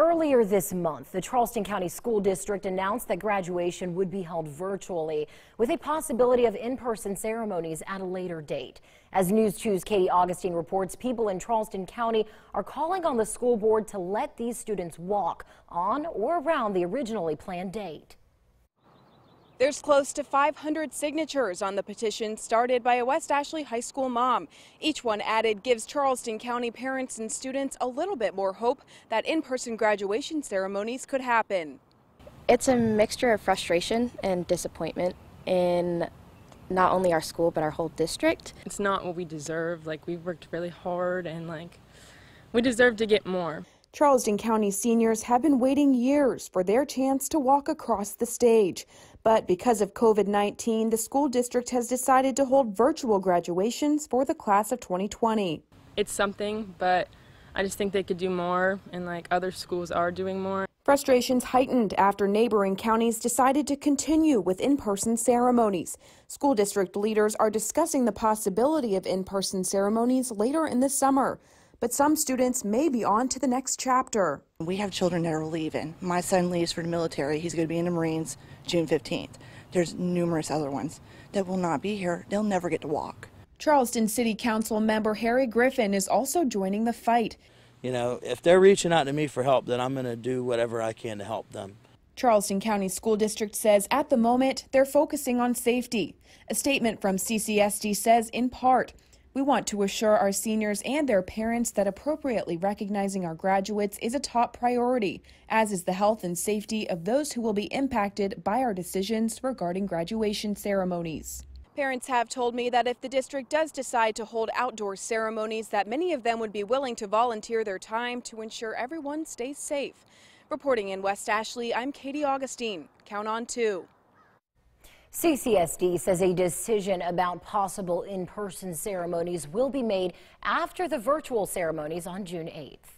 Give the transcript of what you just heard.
Earlier this month, the Charleston County School District announced that graduation would be held virtually with a possibility of in-person ceremonies at a later date. As News 2's Katie Augustine reports, people in Charleston County are calling on the school board to let these students walk on or around the originally planned date. There's close to 500 signatures on the petition started by a West Ashley High School mom. Each one added gives Charleston County parents and students a little bit more hope that in-person graduation ceremonies could happen. It's a mixture of frustration and disappointment in not only our school but our whole district. It's not what we deserve. Like we've worked really hard and like we deserve to get more. Charleston County seniors have been waiting years for their chance to walk across the stage. But because of COVID 19, the school district has decided to hold virtual graduations for the class of 2020. It's something, but I just think they could do more, and like other schools are doing more. Frustrations heightened after neighboring counties decided to continue with in person ceremonies. School district leaders are discussing the possibility of in person ceremonies later in the summer but some students may be on to the next chapter. We have children that are leaving. My son leaves for the military. He's going to be in the Marines June 15th. There's numerous other ones that will not be here. They'll never get to walk. Charleston City Council member Harry Griffin is also joining the fight. You know, if they're reaching out to me for help, then I'm going to do whatever I can to help them. Charleston County School District says at the moment they're focusing on safety. A statement from CCSD says in part we want to assure our seniors and their parents that appropriately recognizing our graduates is a top priority, as is the health and safety of those who will be impacted by our decisions regarding graduation ceremonies. Parents have told me that if the district does decide to hold outdoor ceremonies, that many of them would be willing to volunteer their time to ensure everyone stays safe. Reporting in West Ashley, I'm Katie Augustine. Count on two. CCSD says a decision about possible in-person ceremonies will be made after the virtual ceremonies on June 8th.